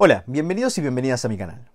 Hola, bienvenidos y bienvenidas a mi canal.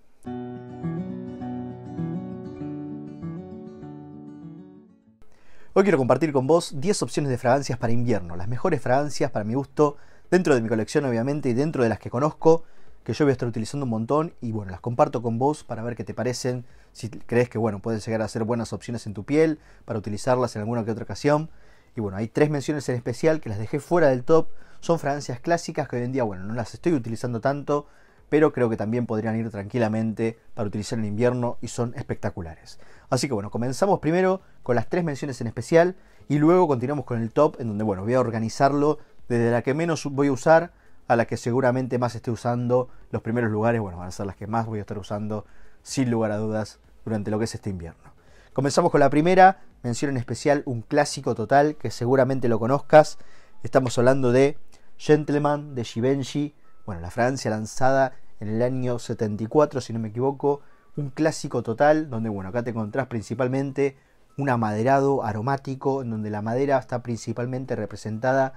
Hoy quiero compartir con vos 10 opciones de fragancias para invierno, las mejores fragancias para mi gusto, dentro de mi colección obviamente y dentro de las que conozco, que yo voy a estar utilizando un montón y bueno, las comparto con vos para ver qué te parecen, si crees que bueno, pueden llegar a ser buenas opciones en tu piel, para utilizarlas en alguna que otra ocasión. Y bueno, hay tres menciones en especial que las dejé fuera del top, son fragancias clásicas que hoy en día, bueno, no las estoy utilizando tanto, pero creo que también podrían ir tranquilamente para utilizar en invierno y son espectaculares. Así que bueno, comenzamos primero con las tres menciones en especial y luego continuamos con el top en donde bueno, voy a organizarlo desde la que menos voy a usar a la que seguramente más esté usando. Los primeros lugares, bueno, van a ser las que más voy a estar usando sin lugar a dudas durante lo que es este invierno. Comenzamos con la primera, mención en especial un clásico total que seguramente lo conozcas. Estamos hablando de Gentleman de Givenchy, bueno, la Francia lanzada en el año 74, si no me equivoco, un clásico total, donde bueno, acá te encontrás principalmente un amaderado aromático, en donde la madera está principalmente representada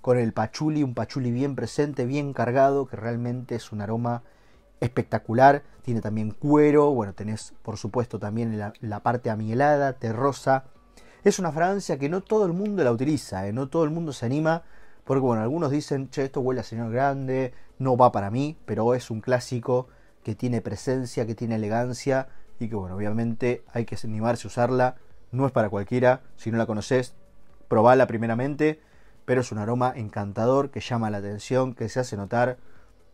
con el pachuli, un pachuli bien presente, bien cargado, que realmente es un aroma espectacular. Tiene también cuero, bueno, tenés por supuesto también la, parte amielada, terrosa. Es una fragancia que no todo el mundo la utiliza, ¿eh? no todo el mundo se anima porque bueno, algunos dicen, che, esto huele a señor grande, no va para mí, pero es un clásico que tiene presencia, que tiene elegancia y que bueno, obviamente hay que animarse a usarla. No es para cualquiera, si no la conoces, probala primeramente, pero es un aroma encantador que llama la atención, que se hace notar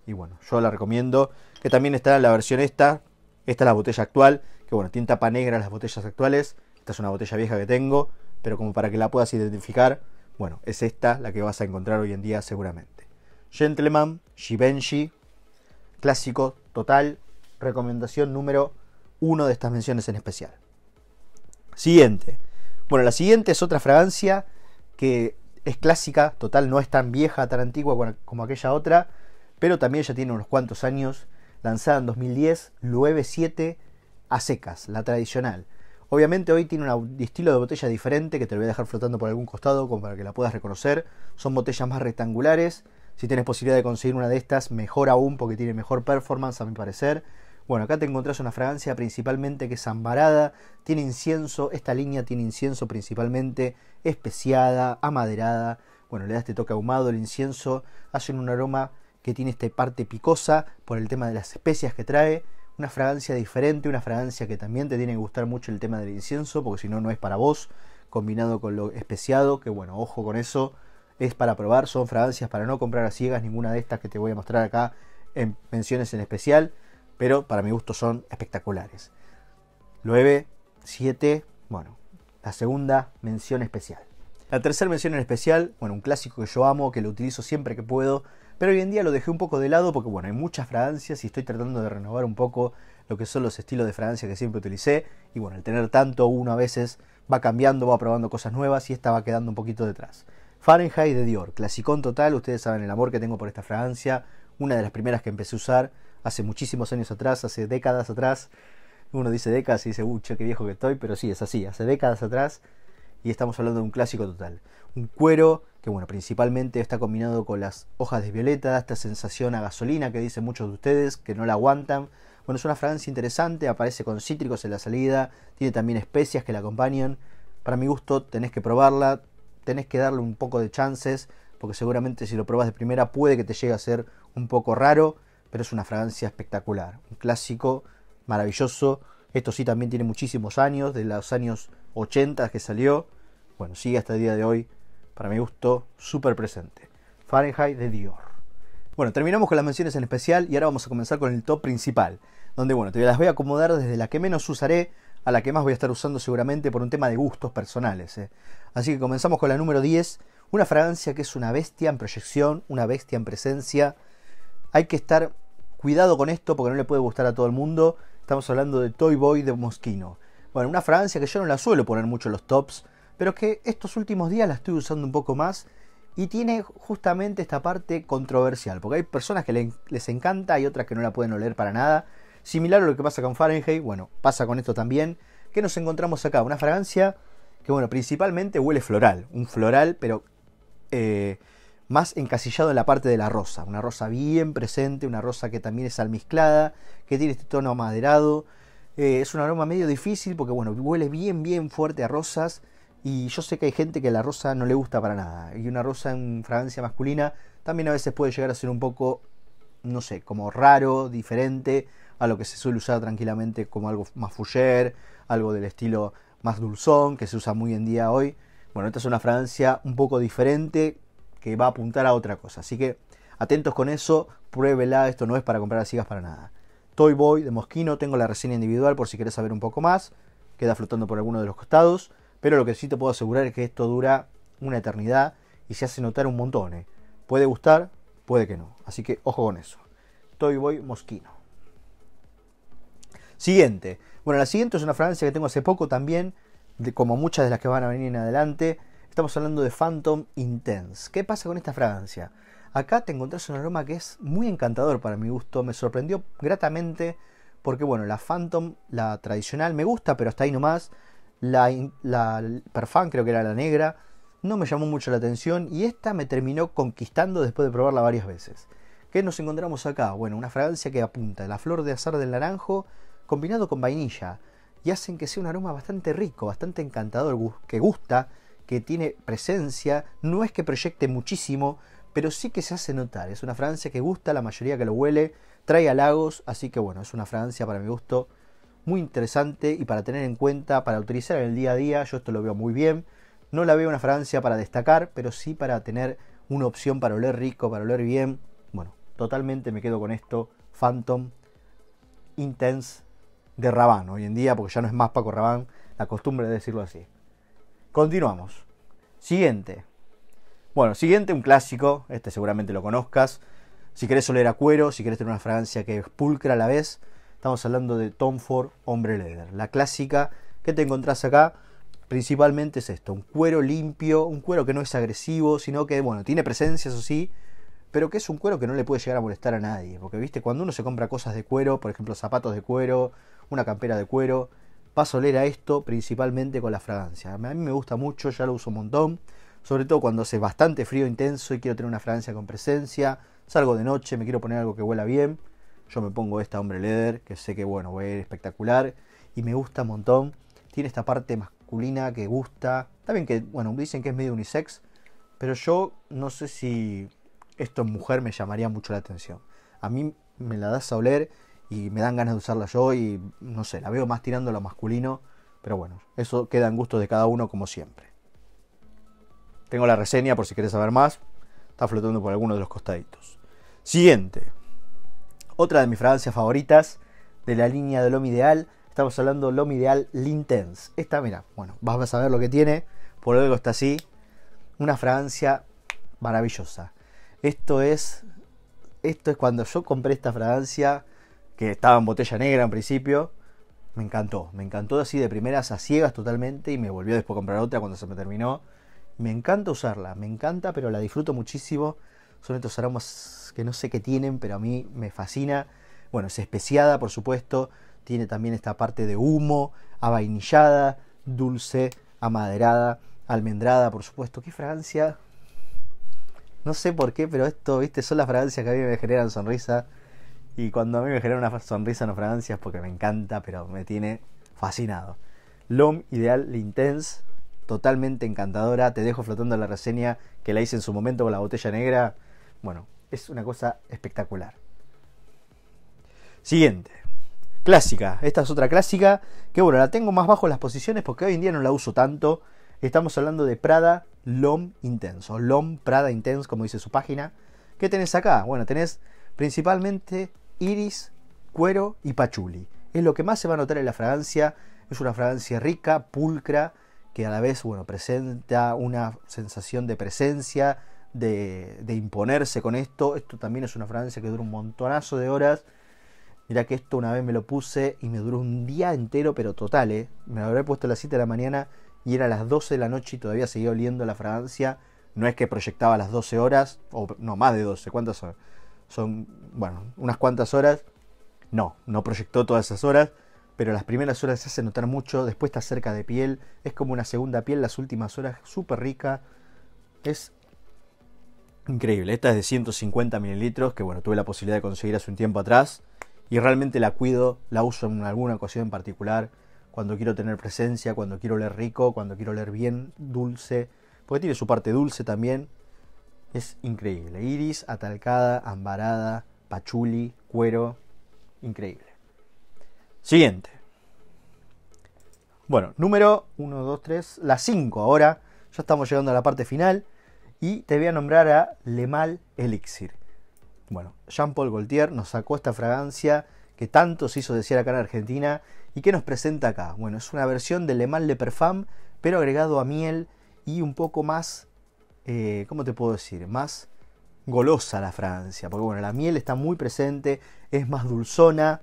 y bueno, yo la recomiendo. Que también está la versión esta, esta es la botella actual, que bueno, tiene tapa negra las botellas actuales, esta es una botella vieja que tengo, pero como para que la puedas identificar bueno, es esta la que vas a encontrar hoy en día seguramente. Gentleman, Givenchy, clásico total, recomendación número uno de estas menciones en especial. Siguiente. Bueno, la siguiente es otra fragancia que es clásica, total, no es tan vieja, tan antigua como aquella otra, pero también ya tiene unos cuantos años, lanzada en 2010, Lueve 7 a secas, la tradicional. Obviamente hoy tiene un estilo de botella diferente que te lo voy a dejar flotando por algún costado como para que la puedas reconocer. Son botellas más rectangulares. Si tienes posibilidad de conseguir una de estas, mejor aún porque tiene mejor performance a mi parecer. Bueno, acá te encontrás una fragancia principalmente que es ambarada, tiene incienso, esta línea tiene incienso principalmente, especiada, amaderada. Bueno, le das este toque ahumado, el incienso, hacen un aroma que tiene esta parte picosa por el tema de las especias que trae una fragancia diferente, una fragancia que también te tiene que gustar mucho el tema del incienso, porque si no, no es para vos, combinado con lo especiado, que bueno, ojo con eso, es para probar, son fragancias para no comprar a ciegas, ninguna de estas que te voy a mostrar acá en menciones en especial, pero para mi gusto son espectaculares. 9, 7, bueno, la segunda mención especial. La tercera mención en especial, bueno, un clásico que yo amo, que lo utilizo siempre que puedo, pero hoy en día lo dejé un poco de lado porque, bueno, hay muchas fragancias y estoy tratando de renovar un poco lo que son los estilos de fragancia que siempre utilicé. Y bueno, al tener tanto, uno a veces va cambiando, va probando cosas nuevas y esta va quedando un poquito detrás. Fahrenheit de Dior, clasicón total, ustedes saben el amor que tengo por esta fragancia, una de las primeras que empecé a usar hace muchísimos años atrás, hace décadas atrás. Uno dice décadas y dice, uy, che, qué viejo que estoy, pero sí, es así, hace décadas atrás y estamos hablando de un clásico total. Un cuero que bueno, principalmente está combinado con las hojas de violeta, ...da esta sensación a gasolina que dicen muchos de ustedes que no la aguantan. Bueno, es una fragancia interesante, aparece con cítricos en la salida, tiene también especias que la acompañan. Para mi gusto tenés que probarla, tenés que darle un poco de chances, porque seguramente si lo probás de primera puede que te llegue a ser un poco raro, pero es una fragancia espectacular, un clásico maravilloso. Esto sí también tiene muchísimos años, de los años 80 que salió. Bueno, sigue hasta el día de hoy para mi gustó, súper presente. Fahrenheit de Dior. Bueno, terminamos con las menciones en especial y ahora vamos a comenzar con el top principal, donde bueno, te las voy a acomodar desde la que menos usaré a la que más voy a estar usando seguramente por un tema de gustos personales. Eh. Así que comenzamos con la número 10, una fragancia que es una bestia en proyección, una bestia en presencia. Hay que estar cuidado con esto porque no le puede gustar a todo el mundo. Estamos hablando de Toy Boy de Moschino. Bueno, una fragancia que yo no la suelo poner mucho en los tops, pero es que estos últimos días la estoy usando un poco más y tiene justamente esta parte controversial, porque hay personas que les encanta y otras que no la pueden oler para nada. Similar a lo que pasa con Fahrenheit, bueno, pasa con esto también. que nos encontramos acá? Una fragancia que, bueno, principalmente huele floral, un floral, pero eh, más encasillado en la parte de la rosa, una rosa bien presente, una rosa que también es almizclada, que tiene este tono amaderado. Eh, es un aroma medio difícil porque, bueno, huele bien, bien fuerte a rosas y yo sé que hay gente que la rosa no le gusta para nada. Y una rosa en fragancia masculina también a veces puede llegar a ser un poco, no sé, como raro, diferente a lo que se suele usar tranquilamente como algo más fuller, algo del estilo más dulzón, que se usa muy en día hoy. Bueno, esta es una fragancia un poco diferente que va a apuntar a otra cosa. Así que atentos con eso, pruébela, esto no es para comprar sigas para nada. Toy Boy de Mosquino, tengo la reseña individual por si querés saber un poco más. Queda flotando por alguno de los costados. Pero lo que sí te puedo asegurar es que esto dura una eternidad y se hace notar un montón. ¿eh? Puede gustar, puede que no. Así que ojo con eso. Toy Boy Mosquino. Siguiente. Bueno, la siguiente es una fragancia que tengo hace poco también, como muchas de las que van a venir en adelante. Estamos hablando de Phantom Intense. ¿Qué pasa con esta fragancia? Acá te encontrás un aroma que es muy encantador para mi gusto. Me sorprendió gratamente porque, bueno, la Phantom, la tradicional, me gusta, pero hasta ahí nomás. La, la creo que era la negra, no me llamó mucho la atención y esta me terminó conquistando después de probarla varias veces. ¿Qué nos encontramos acá? Bueno, una fragancia que apunta la flor de azar del naranjo combinado con vainilla y hacen que sea un aroma bastante rico, bastante encantador, que gusta, que tiene presencia, no es que proyecte muchísimo, pero sí que se hace notar. Es una fragancia que gusta, la mayoría que lo huele, trae halagos, así que bueno, es una fragancia para mi gusto muy interesante y para tener en cuenta, para utilizar en el día a día, yo esto lo veo muy bien. No la veo una fragancia para destacar, pero sí para tener una opción para oler rico, para oler bien. Bueno, totalmente me quedo con esto, Phantom Intense de Rabán hoy en día, porque ya no es más Paco Rabán, la costumbre de decirlo así. Continuamos. Siguiente. Bueno, siguiente un clásico, este seguramente lo conozcas. Si querés oler a cuero, si querés tener una fragancia que es pulcra a la vez, Estamos hablando de Tom Ford Hombre Leather. La clásica que te encontrás acá principalmente es esto, un cuero limpio, un cuero que no es agresivo, sino que, bueno, tiene presencia, eso sí, pero que es un cuero que no le puede llegar a molestar a nadie. Porque, viste, cuando uno se compra cosas de cuero, por ejemplo, zapatos de cuero, una campera de cuero, paso a oler a esto principalmente con la fragancia. A mí me gusta mucho, ya lo uso un montón, sobre todo cuando hace bastante frío intenso y quiero tener una fragancia con presencia, salgo de noche, me quiero poner algo que huela bien yo me pongo esta hombre leather, que sé que bueno, va a ir espectacular. Y me gusta un montón. Tiene esta parte masculina que gusta. También que, bueno, dicen que es medio unisex. Pero yo no sé si esto en mujer me llamaría mucho la atención. A mí me la das a oler y me dan ganas de usarla yo y no sé, la veo más tirando lo masculino. Pero bueno, eso queda en gusto de cada uno como siempre. Tengo la reseña por si quieres saber más. Está flotando por alguno de los costaditos. Siguiente otra de mis fragancias favoritas de la línea de Lom Ideal. Estamos hablando de Lom Ideal Lintense. Esta, mira, bueno, vas a saber lo que tiene. Por algo está así. Una fragancia maravillosa. Esto es. Esto es cuando yo compré esta fragancia. Que estaba en botella negra en principio. Me encantó. Me encantó así de primeras a ciegas totalmente. Y me volvió después a comprar otra cuando se me terminó. Me encanta usarla. Me encanta, pero la disfruto muchísimo. Son estos aromas que no sé qué tienen, pero a mí me fascina. Bueno, es especiada, por supuesto. Tiene también esta parte de humo, avainillada, dulce, amaderada, almendrada, por supuesto. Qué fragancia. No sé por qué, pero esto, viste, son las fragancias que a mí me generan sonrisa. Y cuando a mí me genera una sonrisa no fragancias porque me encanta, pero me tiene fascinado. Lom Ideal Intense, totalmente encantadora. Te dejo flotando la reseña que la hice en su momento con la botella negra. Bueno, es una cosa espectacular. Siguiente. Clásica. Esta es otra clásica que bueno, la tengo más bajo las posiciones porque hoy en día no la uso tanto. Estamos hablando de Prada LOM Intense o LOM Prada Intense como dice su página. ¿Qué tenés acá? Bueno, tenés principalmente iris, cuero y pachuli. Es lo que más se va a notar en la fragancia. Es una fragancia rica, pulcra, que a la vez bueno, presenta una sensación de presencia, de, imponerse con esto. Esto también es una fragancia que dura un montonazo de horas. Mirá que esto una vez me lo puse y me duró un día entero, pero total, ¿eh? Me lo habré puesto a las 7 de la mañana y era a las 12 de la noche y todavía seguía oliendo la fragancia. No es que proyectaba las 12 horas, o no, más de 12, ¿cuántas son? Son, bueno, unas cuantas horas. No, no proyectó todas esas horas, pero las primeras horas se hace notar mucho, después está cerca de piel, es como una segunda piel, las últimas horas súper rica. Es Increíble, esta es de 150 mililitros, que bueno, tuve la posibilidad de conseguir hace un tiempo atrás y realmente la cuido, la uso en alguna ocasión en particular, cuando quiero tener presencia, cuando quiero leer rico, cuando quiero leer bien, dulce, porque tiene su parte dulce también. Es increíble. Iris, atalcada, ambarada, pachuli, cuero, increíble. Siguiente. Bueno, número 1, 2, 3, la 5 ahora. Ya estamos llegando a la parte final. Y te voy a nombrar a Le Mal Elixir. Bueno, Jean-Paul Gaultier nos sacó esta fragancia que tanto se hizo decir acá en Argentina. ¿Y que nos presenta acá? Bueno, es una versión de Le Mal Le Perfum, pero agregado a miel y un poco más, eh, ¿cómo te puedo decir? Más golosa la fragancia. Porque bueno, la miel está muy presente, es más dulzona,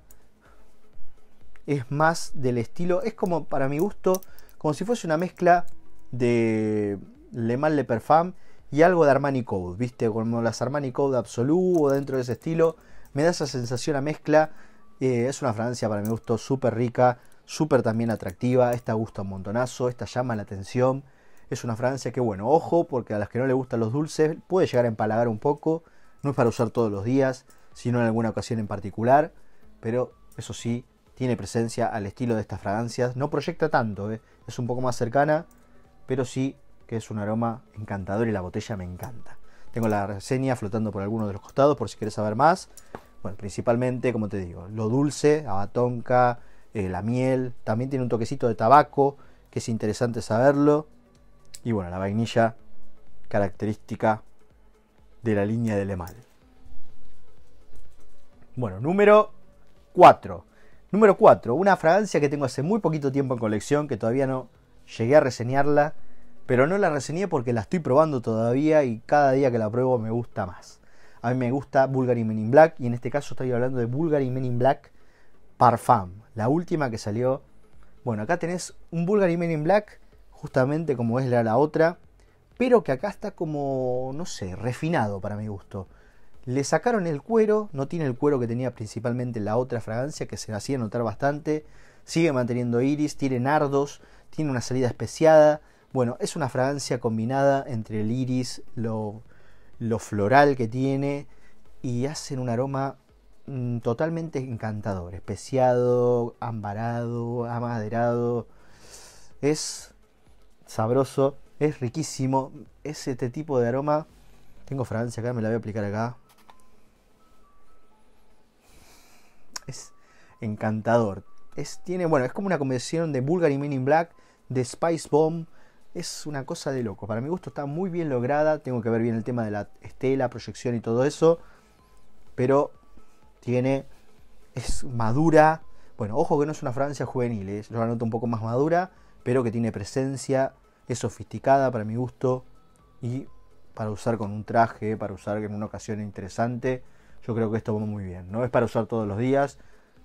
es más del estilo, es como para mi gusto, como si fuese una mezcla de Le Mal Le Perfum y algo de Armani Code, ¿viste? Como las Armani Code Absolu o dentro de ese estilo. Me da esa sensación a mezcla. Eh, es una fragancia para mi gusto súper rica, súper también atractiva. Esta gusta un montonazo, esta llama la atención. Es una fragancia que, bueno, ojo, porque a las que no le gustan los dulces puede llegar a empalagar un poco. No es para usar todos los días, sino en alguna ocasión en particular. Pero eso sí, tiene presencia al estilo de estas fragancias. No proyecta tanto, ¿eh? es un poco más cercana, pero sí que es un aroma encantador y la botella me encanta. Tengo la reseña flotando por alguno de los costados por si quieres saber más. Bueno, principalmente, como te digo, lo dulce, abatonca, eh, la miel, también tiene un toquecito de tabaco, que es interesante saberlo. Y bueno, la vainilla característica de la línea de Lemal. Bueno, número 4. Número 4, una fragancia que tengo hace muy poquito tiempo en colección, que todavía no llegué a reseñarla pero no la reseñé porque la estoy probando todavía y cada día que la pruebo me gusta más. A mí me gusta Bulgari Men in Black y en este caso estoy hablando de Bulgari Men in Black Parfum, la última que salió. Bueno, acá tenés un Bulgari Men in Black, justamente como es la, la otra, pero que acá está como, no sé, refinado para mi gusto. Le sacaron el cuero, no tiene el cuero que tenía principalmente la otra fragancia, que se hacía notar bastante. Sigue manteniendo iris, tiene nardos, tiene una salida especiada, bueno, es una fragancia combinada entre el iris, lo, floral que tiene y hacen un aroma mm, totalmente encantador, especiado, ambarado, amaderado. Es sabroso, es riquísimo, es este tipo de aroma. Tengo fragancia acá, me la voy a aplicar acá. Es encantador. Es, tiene, bueno, es como una combinación de Bulgari Men Black, de Spice Bomb, es una cosa de loco. Para mi gusto está muy bien lograda. Tengo que ver bien el tema de la estela, proyección y todo eso. Pero tiene. Es madura. Bueno, ojo que no es una Francia juvenil. ¿eh? Yo la noto un poco más madura. Pero que tiene presencia. Es sofisticada para mi gusto. Y para usar con un traje. Para usar en una ocasión interesante. Yo creo que esto va muy bien. No es para usar todos los días.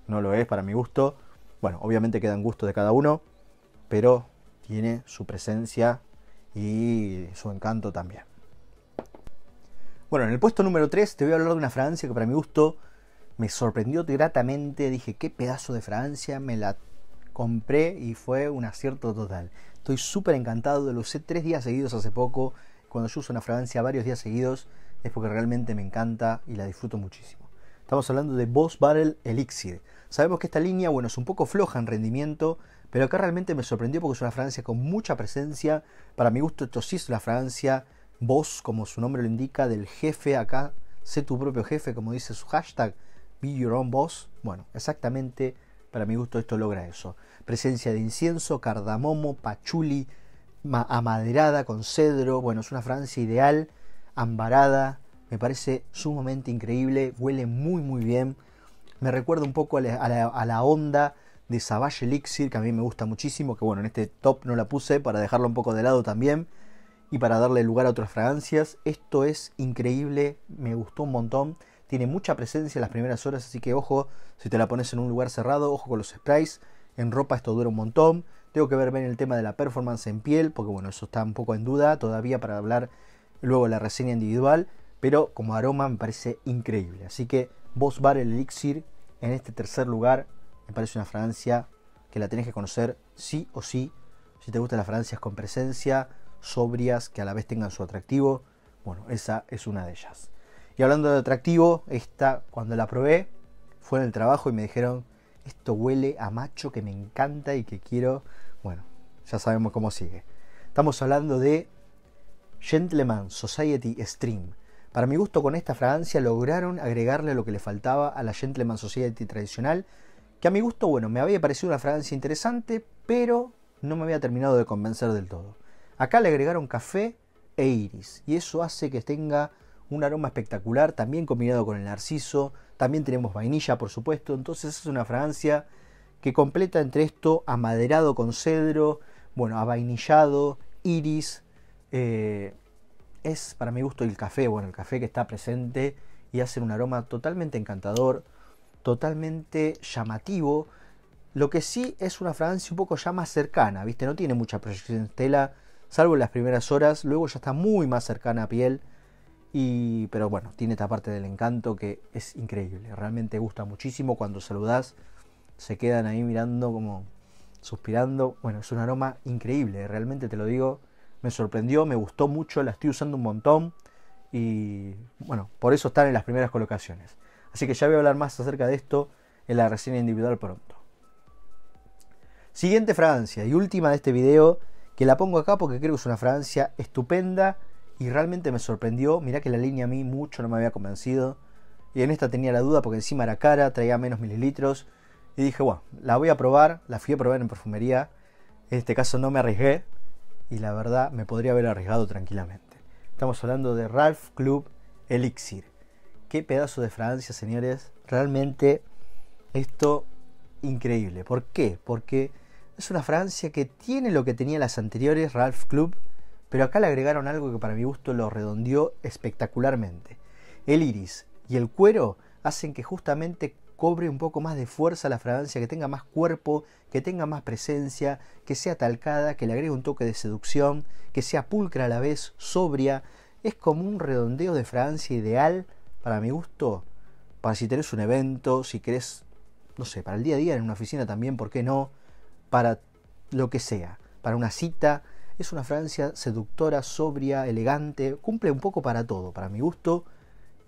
No lo es para mi gusto. Bueno, obviamente quedan gustos de cada uno. Pero tiene su presencia y su encanto también. Bueno, en el puesto número 3 te voy a hablar de una Francia que para mi gusto me sorprendió gratamente. Dije, qué pedazo de Francia, me la compré y fue un acierto total. Estoy súper encantado, lo usé tres días seguidos hace poco. Cuando yo uso una fragancia varios días seguidos es porque realmente me encanta y la disfruto muchísimo. Estamos hablando de Boss battle Elixir. Sabemos que esta línea, bueno, es un poco floja en rendimiento, pero acá realmente me sorprendió porque es una Francia con mucha presencia. Para mi gusto, esto sí es la Francia, vos, como su nombre lo indica, del jefe acá. Sé tu propio jefe, como dice su hashtag, be your own boss. Bueno, exactamente para mi gusto esto logra eso. Presencia de incienso, cardamomo, pachuli, amaderada con cedro. Bueno, es una Francia ideal, ambarada. Me parece sumamente increíble, huele muy muy bien. Me recuerda un poco a la onda de Savage Elixir, que a mí me gusta muchísimo, que bueno, en este top no la puse para dejarlo un poco de lado también y para darle lugar a otras fragancias. Esto es increíble, me gustó un montón. Tiene mucha presencia en las primeras horas, así que ojo, si te la pones en un lugar cerrado, ojo con los sprays. En ropa esto dura un montón. Tengo que ver bien el tema de la performance en piel, porque bueno, eso está un poco en duda todavía para hablar luego la reseña individual. Pero como aroma me parece increíble. Así que vos Bar el Elixir en este tercer lugar parece una fragancia que la tenés que conocer sí o sí. Si te gustan las fragancias con presencia, sobrias, que a la vez tengan su atractivo, bueno, esa es una de ellas. Y hablando de atractivo, esta cuando la probé fue en el trabajo y me dijeron, esto huele a macho que me encanta y que quiero, bueno, ya sabemos cómo sigue. Estamos hablando de Gentleman Society Stream. Para mi gusto con esta fragancia lograron agregarle lo que le faltaba a la Gentleman Society tradicional que a mi gusto, bueno, me había parecido una fragancia interesante, pero no me había terminado de convencer del todo. Acá le agregaron café e iris, y eso hace que tenga un aroma espectacular, también combinado con el narciso, también tenemos vainilla, por supuesto, entonces es una fragancia que completa entre esto amaderado con cedro, bueno, avainillado, iris, eh, es para mi gusto el café, bueno, el café que está presente y hace un aroma totalmente encantador, totalmente llamativo. Lo que sí es una fragancia un poco ya más cercana, ¿viste? No tiene mucha proyección en tela, salvo en las primeras horas. Luego ya está muy más cercana a piel. Y, pero bueno, tiene esta parte del encanto que es increíble. Realmente gusta muchísimo. Cuando saludas se quedan ahí mirando como suspirando. Bueno, es un aroma increíble, realmente te lo digo. Me sorprendió, me gustó mucho, la estoy usando un montón. Y bueno, por eso están en las primeras colocaciones. Así que ya voy a hablar más acerca de esto en la reseña individual pronto. Siguiente Francia y última de este video, que la pongo acá porque creo que es una Francia estupenda y realmente me sorprendió. Mirá que la línea a mí mucho no me había convencido. Y en esta tenía la duda porque encima era cara, traía menos mililitros. Y dije, bueno, la voy a probar, la fui a probar en perfumería. En este caso no me arriesgué y la verdad me podría haber arriesgado tranquilamente. Estamos hablando de Ralph Club Elixir qué pedazo de fragancia señores. Realmente esto increíble. ¿Por qué? Porque es una fragancia que tiene lo que tenía las anteriores, Ralph Club, pero acá le agregaron algo que para mi gusto lo redondeó espectacularmente. El iris y el cuero hacen que justamente cobre un poco más de fuerza la fragancia, que tenga más cuerpo, que tenga más presencia, que sea talcada, que le agregue un toque de seducción, que sea pulcra a la vez, sobria. Es como un redondeo de fragancia ideal para mi gusto, para si tenés un evento, si querés, no sé, para el día a día en una oficina también, ¿por qué no? Para lo que sea, para una cita. Es una fragancia seductora, sobria, elegante, cumple un poco para todo, para mi gusto.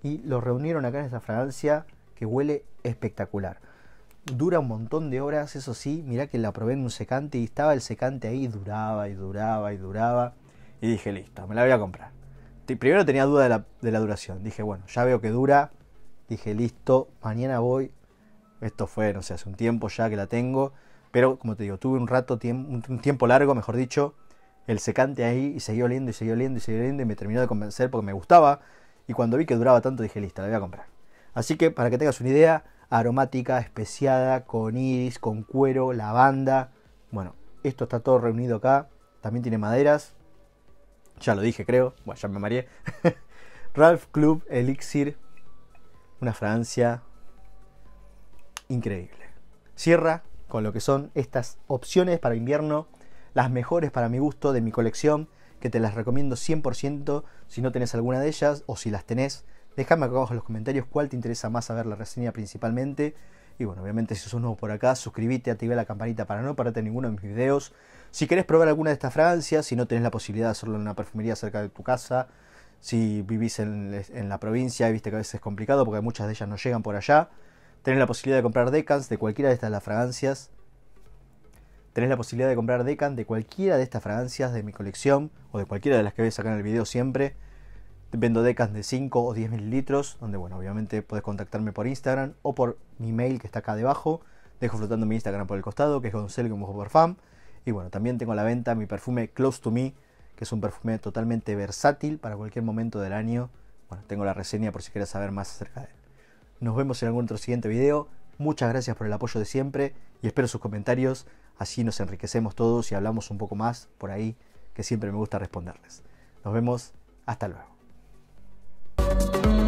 Y lo reunieron acá en esta fragancia que huele espectacular. Dura un montón de horas, eso sí, mirá que la probé en un secante y estaba el secante ahí, duraba y duraba y duraba. Y dije, listo, me la voy a comprar primero tenía duda de la, duración. Dije, bueno, ya veo que dura. Dije, listo, mañana voy. Esto fue, no sé, hace un tiempo ya que la tengo. Pero, como te digo, tuve un rato, un tiempo largo, mejor dicho, el secante ahí y seguí oliendo y seguí oliendo y seguí oliendo y me terminó de convencer porque me gustaba. Y cuando vi que duraba tanto dije, listo, la voy a comprar. Así que, para que tengas una idea, aromática, especiada, con iris, con cuero, lavanda. Bueno, esto está todo reunido acá. También tiene maderas, ya lo dije, creo. Bueno, ya me mareé. Ralph Club Elixir. Una francia increíble. Cierra con lo que son estas opciones para invierno. Las mejores para mi gusto de mi colección. Que te las recomiendo 100%. Si no tenés alguna de ellas o si las tenés, déjame acá abajo en los comentarios cuál te interesa más saber la reseña principalmente. Y bueno, obviamente si sos nuevo por acá, suscríbete, activa la campanita para no perderte ninguno de mis videos. Si querés probar alguna de estas fragancias, si no tenés la posibilidad de hacerlo en una perfumería cerca de tu casa, si vivís en, la provincia y viste que a veces es complicado porque muchas de ellas no llegan por allá, tenés la posibilidad de comprar decans de cualquiera de estas las fragancias. Tenés la posibilidad de comprar decans de cualquiera de estas fragancias de mi colección o de cualquiera de las que ves acá en el video siempre. Vendo decas de 5 o 10 mililitros, donde bueno, obviamente puedes contactarme por Instagram o por mi mail que está acá debajo. Dejo flotando mi Instagram por el costado, que es gonzalo.fan. Y bueno, también tengo a la venta mi perfume Close to Me, que es un perfume totalmente versátil para cualquier momento del año. Bueno, tengo la reseña por si quieres saber más acerca de él. Nos vemos en algún otro siguiente video. Muchas gracias por el apoyo de siempre y espero sus comentarios. Así nos enriquecemos todos y hablamos un poco más por ahí, que siempre me gusta responderles. Nos vemos. Hasta luego. you.